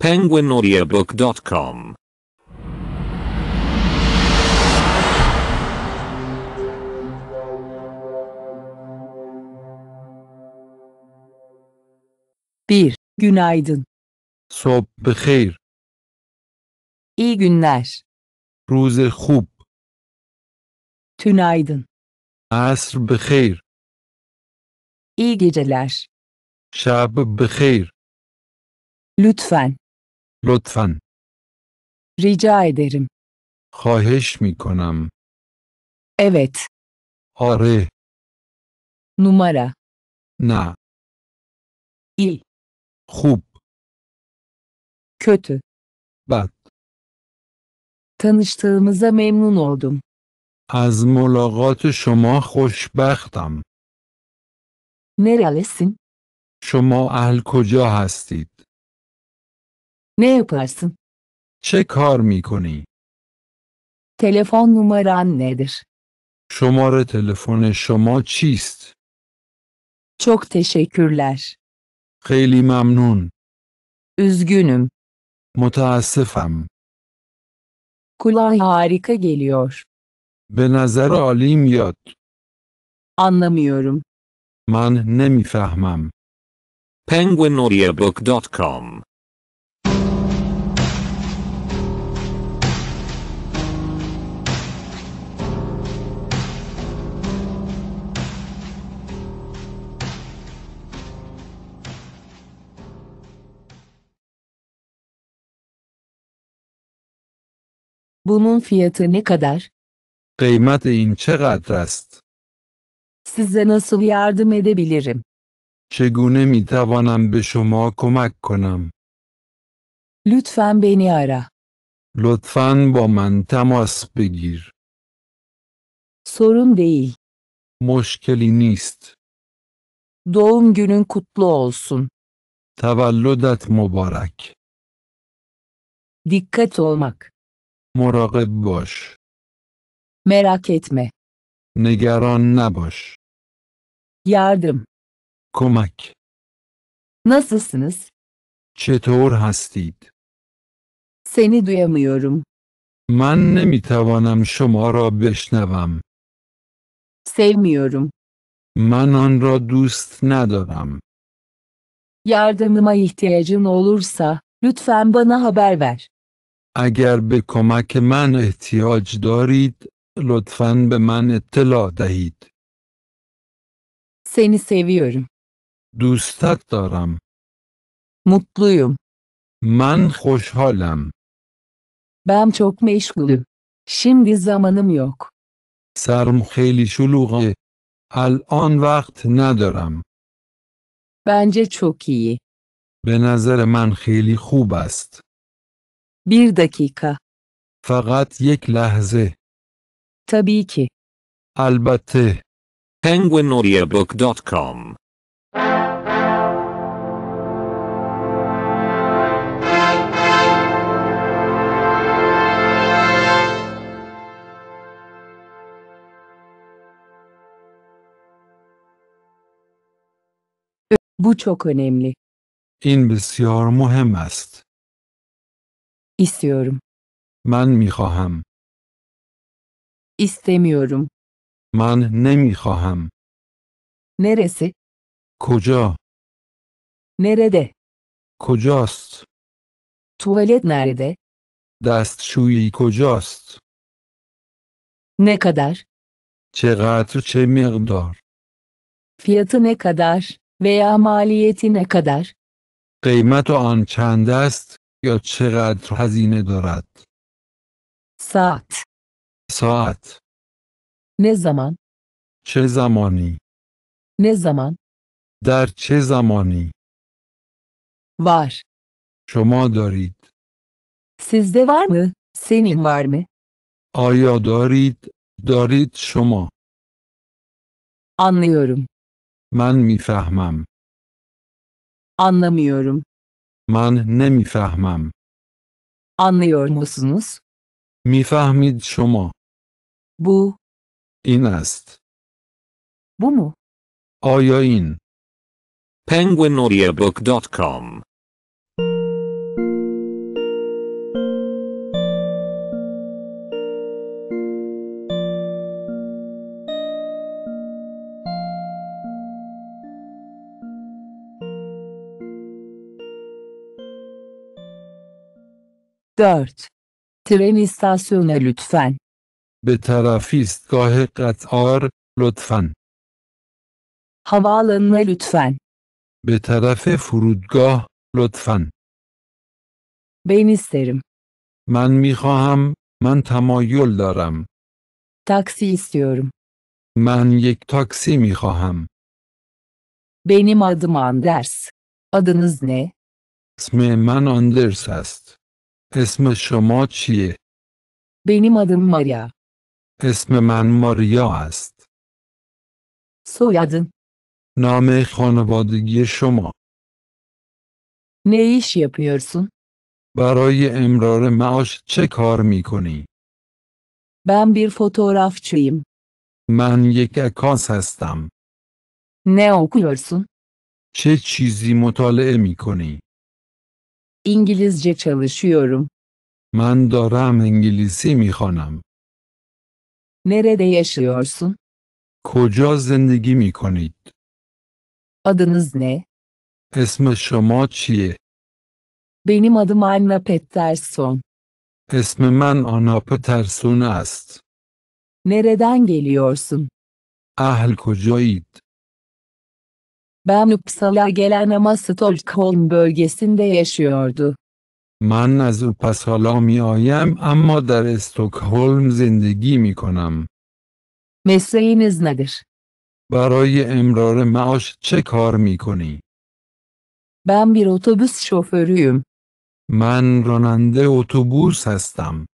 penguinaudiobook.com Bir Günaydın. sob بخیر. İyi günler. روز خوب. Tünaydın. asr بخیر. İyi geceler. شب بخیر. Lütfen. لطفا ریجا ادرم خواهش می کنم آره نمارا نه ای خوب کتو بد تنشتغمزا ممنون اولدم از ملاقات شما خوشبختم نرالسین شما اهل کجا هستید Ne yaparsın? چه کار می کنی؟ Telefon numaran nedir? شماره تلفن شما چیست؟ Çok teşekkürler. خیلی ممنون. Üzgünüm. متاسفم. Kulağa harika geliyor. به نظر عالی میاد. Anlamıyorum. من نمیفهمم. penguinaudiobook.com Bunun fiyatı ne kadar? قیمت این چقدر است؟ Size nasıl yardım edebilirim? چگونه می توانم به شما کمک konam. Lütfen beni ara. Lütfen با من تماس بگیر. Sorun değil. مشکلی نیست. Doğum günün kutlu olsun. Tavalludat mübarek. Dikkat olmak. مراقب باش. Merak etme. نگران نباش. Yardım. کمک. Nasılsınız? چطور هستید؟ Seni duyamıyorum. من نمیتوانم شما را بشنوم. Sevmiyorum. من آن را دوست ندارم. Yardımıma ihtiyacın olursa lütfen bana haber ver. اگر به کمک من احتیاج دارید لطفاً به من اطلاع دهید. Seni seviyorum. دوستت دارم. Mutluyum. من خوشحالم. Ben çok meşgulüm. Şimdi zamanım yok. سرم خیلی شلوغه. الان وقت ندارم. Bence çok iyi. به نظر من خیلی خوب است. Bir dakika. فقط یک لحظه. Tabii ki. البته. penguinaudiobook.com Bu çok önemli. این بسیار مهم است. İstiyorum. istiyorum. من İstemiyorum. istemiyorum. ne نمیخواهم. Neresi? کجا؟ Nerede? Kocast. Tuvalet nerede? Dast şu دستشویی kocast. Ne kadar? چقدر چه Fiyatı ne kadar? Veya maliyeti ne kadar? Kıymet o an çendest. یا چقدر هزینه دارد؟ ساعت ساعت نه زمان چه زمانی؟ نه زمان در چه زمانی؟ var شما دارید sizde var mı senin var mı آیا دارید دارید شما anlıyorum من میفهمم anlamıyorum من نمیفهمم. Anlıyor musunuz? میفهمید شما. Bu, İnast. bu mu? آیا Penguinaudiobook.com 4. Tren istasyonu lütfen. به طرف ایستگاه قطار لطفا Havaalanına lütfen. به طرف فرودگاه لطفا Ben isterim. من میخواهم من تمایل دارم Taksi istiyorum. من یک تاکسی میخواهم Benim adım Anders. Adınız ne? اسم من آندرس است اسم شما چیه؟ بینیم آدم ماریا اسم من ماریا است. سویدن نام خانوادگی شما نه iş برای امرار معاش چه کار میکنی؟ من بیر فوتوراف چیم؟ من یک اکاس هستم. نه okuyorsun? چه چیزی مطالعه میکنی؟ İngilizce çalışıyorum. من دارم انگلیسی میخوانم. Nerede yaşıyorsun? کجا زندگی mi konit? Adınız ne? Esme شما چیه؟ Benim adım Anna Pettersson. اسم من آنا پترسون است. Nereden geliyorsun? اهل کجایید؟ ben Uppsala'ya gelen ama Stockholm bölgesinde yaşıyordu. Man az اوپسالا می ama اما Stockholm استکهلم زندگی Mesleğiniz nedir? برای امرار معاش چه کار می Ben bir otobüs şoförüyüm. Man راننده otobüs هستم.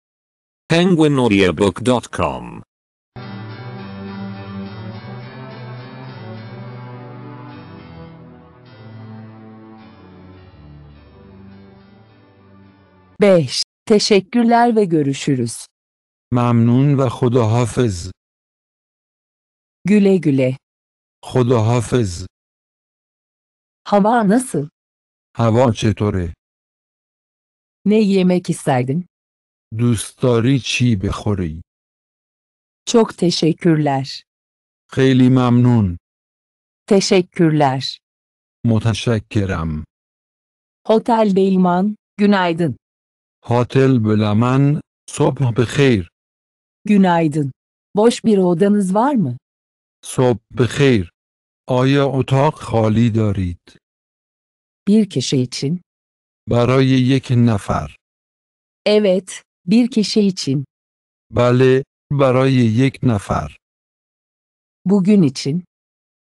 penguinaudiobook.com 5. Teşekkürler ve görüşürüz. Memnun ve hafız. Güle güle. hafız. Hava nasıl? Hava çetore. Ne yemek isterdin? دوست داری چی Çok teşekkürler. خیلی memnun. Teşekkürler. متشکرم. Hotel Beyman, günaydın. Hotel Bölemen, Sobh Bıkhir. Günaydın. Boş bir odanız var mı? Sobh Bıkhir. Aya اتاق خالی دارید؟ Bir kişi için. برای یک نفر. Evet, bir kişi için. بله، برای یک نفر. Bugün için.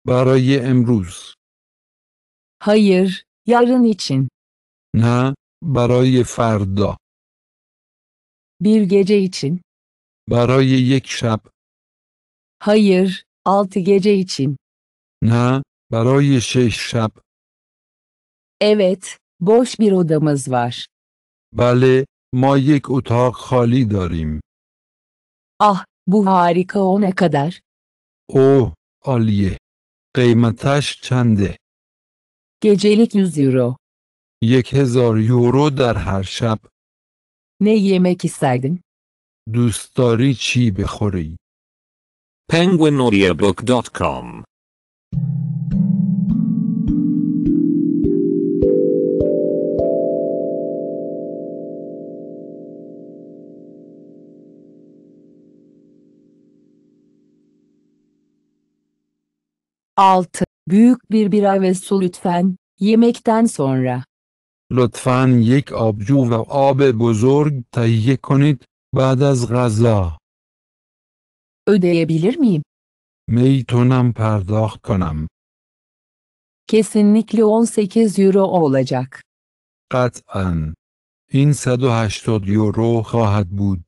برای امروز. Hayır, yarın için. نه، برای فردا. Bir gece için. برای yek şap. Hayır, altı gece için. Na, برای شش şey şap. Evet, boş bir odamız var. بله. ma yek اتاق خالی داریم. Ah, bu harika o ne kadar? اوه. Aliye. قیمتش çende. Gecelik 100 euro. یک euro der her şap. Ne yemek isterdin? دوست داری چی بخوری؟ penguinaudiobook.com Altı. Büyük bir bira ve su lütfen, yemekten sonra. لطفا یک آبجو و آب بزرگ تهیه کنید بعد از غذا. Ödeyebilir miyim? میتونم پرداخت کنم. Kesinlikle 18 euro olacak. قطعا. این 180 یورو خواهد بود.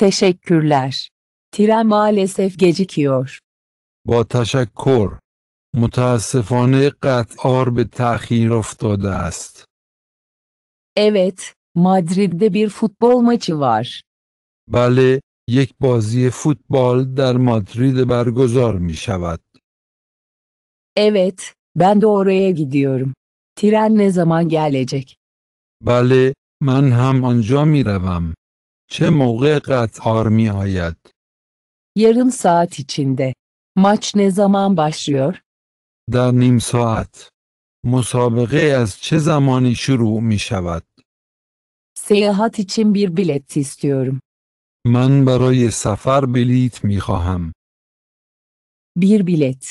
Teşekkürler. Tren maalesef gecikiyor. با تشکر. متاسفانه قطار به تأخیر افتاده است. Evet, Madrid'de bir futbol maçı var. بله، یک بازی فوتبال در مادرید برگزار می شود. Evet, ben de oraya gidiyorum. Tren ne zaman gelecek? بله، من هم آنجا می روم. چه موقع قطار می آید؟ Yarım saat içinde. Maç ne zaman başlıyor? در نیم ساعت مسابقه از چه زمانی شروع می شود؟ سیاحت چین بیر بلیت استیورم. من برای سفر بلیت می خواهم. بیر بلیت.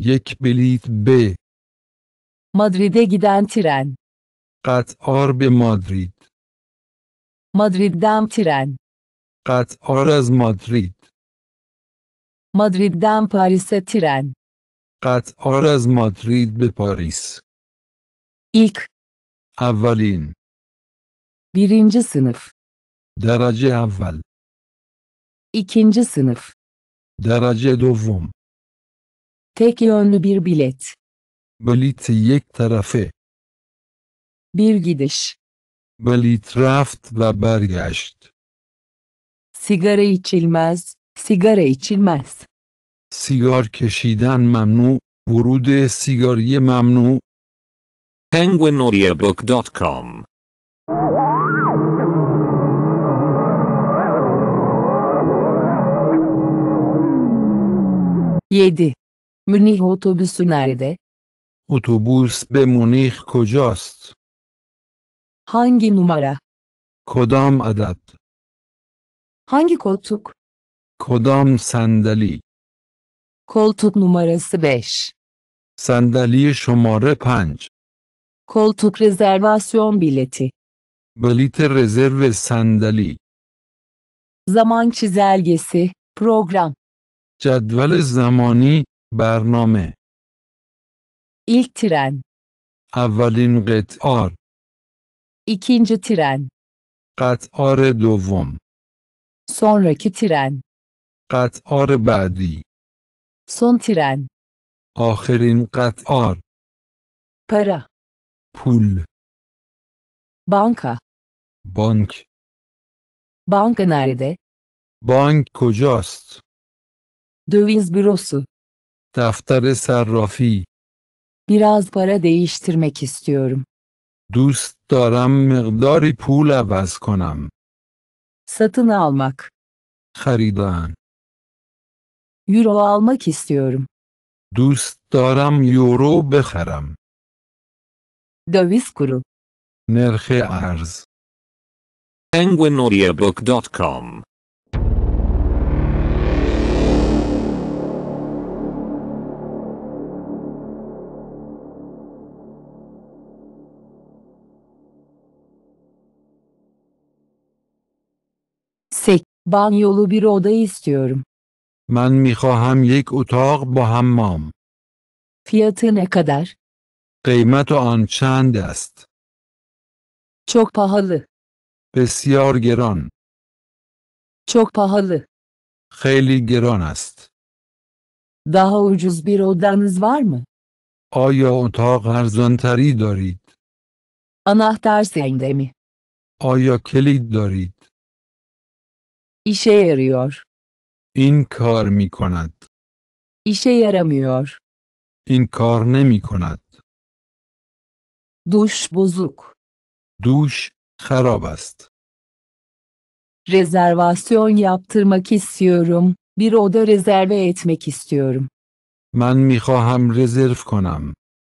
یک بلیت ب. مادرید گیدن ترن. قطع به مادرید. مادرید دام ترن. از مادرید. مادرید دام پاریس Kat oraz Madrid ve Paris. İlk, Avvalin. birinci sınıf, Derece evvel. ikinci sınıf, Derece dovum. tek yönlü bir bilet, Belit yek tarafı. bir gidiş, Belit raft ve bergeşt. sigara içilmez, sigara içilmez, سیگار کشیدن ممنوع ورود سیگاری ممنوع penguinaudiobook.com یدی Münih otobüsü نرده. اتوبوس به مونیخ کجاست؟ هنگی نماره؟ کدام عدد؟ هنگی کلتوک؟ کدام صندلی Koltuk numarası 5. Sandalye şomare 5. Koltuk rezervasyon bileti. Bilete rezerve sandalye. Zaman çizelgesi, program. Cedvel zamani, bername. İlk tren. اولین قطار ikinci tren قطار دوم sonraki tren قطار بعدی Son tren. آخرین قطار Para. pul, Banka. bank. Banka nerede? Bank کجاست Döviz bürosu. دفتر صرافی Biraz para değiştirmek istiyorum. دوست دارم مقداری پول عوض کنم. Satın almak. خریدن Euro almak istiyorum. دوست دارم یورو بخرم. kuru. کرو. arz? penguinaudiobook.com Sek, banyolu bir oda istiyorum. من میخواهم یک اتاق با حمام. Fiyatı نکدر؟ قیمت آن چند است؟ چوک پاهالی بسیار گران. چوک پاهالی خیلی گران است. ده اوجوز بیر odanız var آیا اتاق ارزانتری دارید؟ آنها در می؟ آیا کلید دارید؟ ایشه yarıyor. این کار می کند. ایشه یرمیار. این کار نمی کند. دوش بزرگ. دوش خراب است. رزرواسیون یابتırmak istiyorum. Bir oda rezerve etmek istiyorum. من می خواهم رزرو کنم.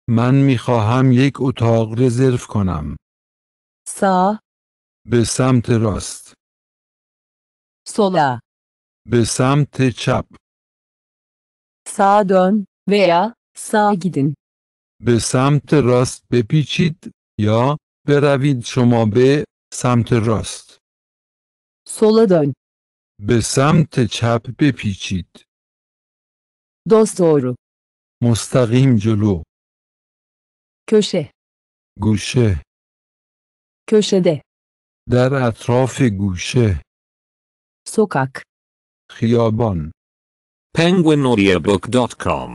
من می خواهم یک اتاق رزرو کنم. سا به سمت راست. سولا به سمت چپ سادون و یا سا گیدین به سمت راست بپیچید یا بروید شما به سمت راست Sola دن به سمت چپ بپیچید دورو مستقیم جلو کشه گوشه ده در اطراف گوشه. سکک خیابان penguinaudiobook.com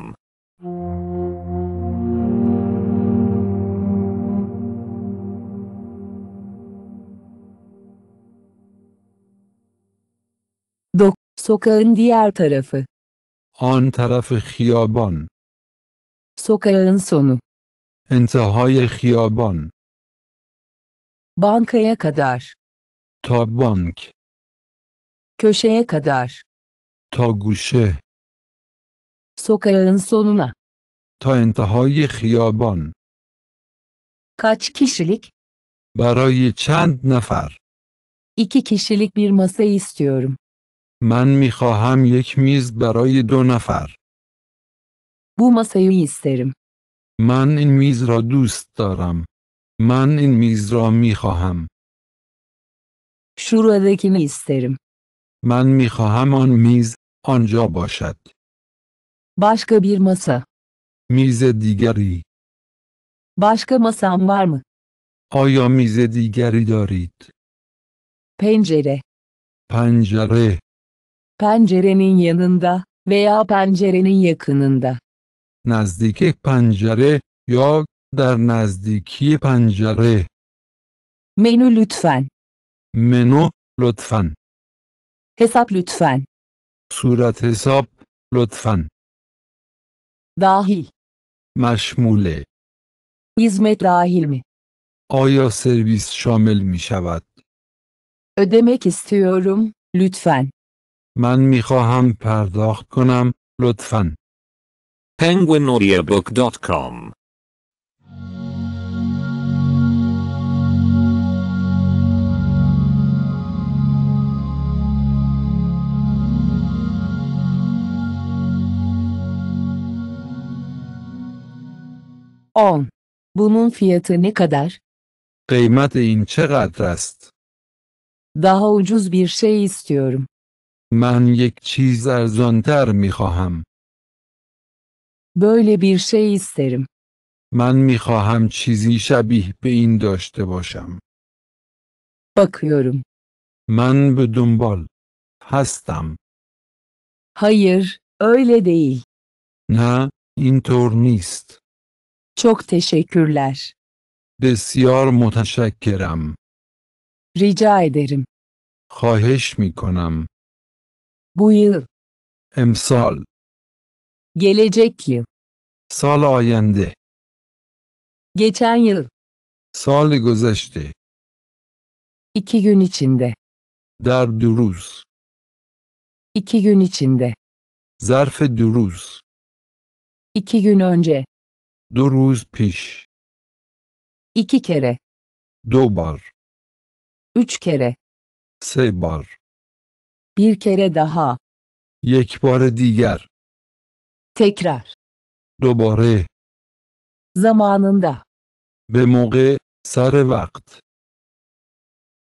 Dok, sokağın diğer tarafı. An tarafı خیابان Sokağın sonu. انتهای خیابان Bankaya kadar. تا bank. Köşeye kadar. Ta guşe. Sokağın sonuna. Ta intihai khiyaban. Kaç kişilik? Barayı çend nefer. İki kişilik bir masa istiyorum. من می خواهم یک barayı برای دو Bu masayı isterim. من in miz را دوست دارم. من این میز را می خواهم. Şuradakini isterim. من می خواهم آن میز آنجا باشد. Başka bir masa. میز دیگری. Başka masam var mı? AYA میز دیگری دارید؟ Pencere. PENCERE. Pencerenin yanında veya pencerenin yakınında. نزدیک PENCERE یا در نزدیکی PENCERE. Menü lütfen. منو LÜTFEN. حساب لطفا صورت حساب لطفا داهی. مشموله hizmet داهیل می. آیا سرویس شامل می شود؟ ادمک استیورم لطفا من می خواهم پرداخت کنم، لطفا. penguinaudiobook.com 10. Bunun fiyatı ne kadar? قیمت این چقدر است؟ Daha ucuz bir şey istiyorum. من یک چیز ارزانتر می خواهم. Böyle bir şey isterim. من می خواهم چیزی شبیه به این داشته باشم. Bakıyorum. من به دنبال هستم. Hayır, öyle değil. نه اینطور نیست. Çok teşekkürler. بسیار متشکرم. Rica ederim. خواهش می کنم. Bu yıl, امسال. gelecek yıl, سال آینده. geçen yıl, سال گذشته. İki gün içinde, در دو روز. iki gün içinde, ظرف دو روز. İki gün önce, Duruz piş. iki kere. Dobar. Üç kere. Sebar. Bir kere daha. Yekbare diğer. Tekrar. Dobare. Zamanında. Be moge, sare vakt.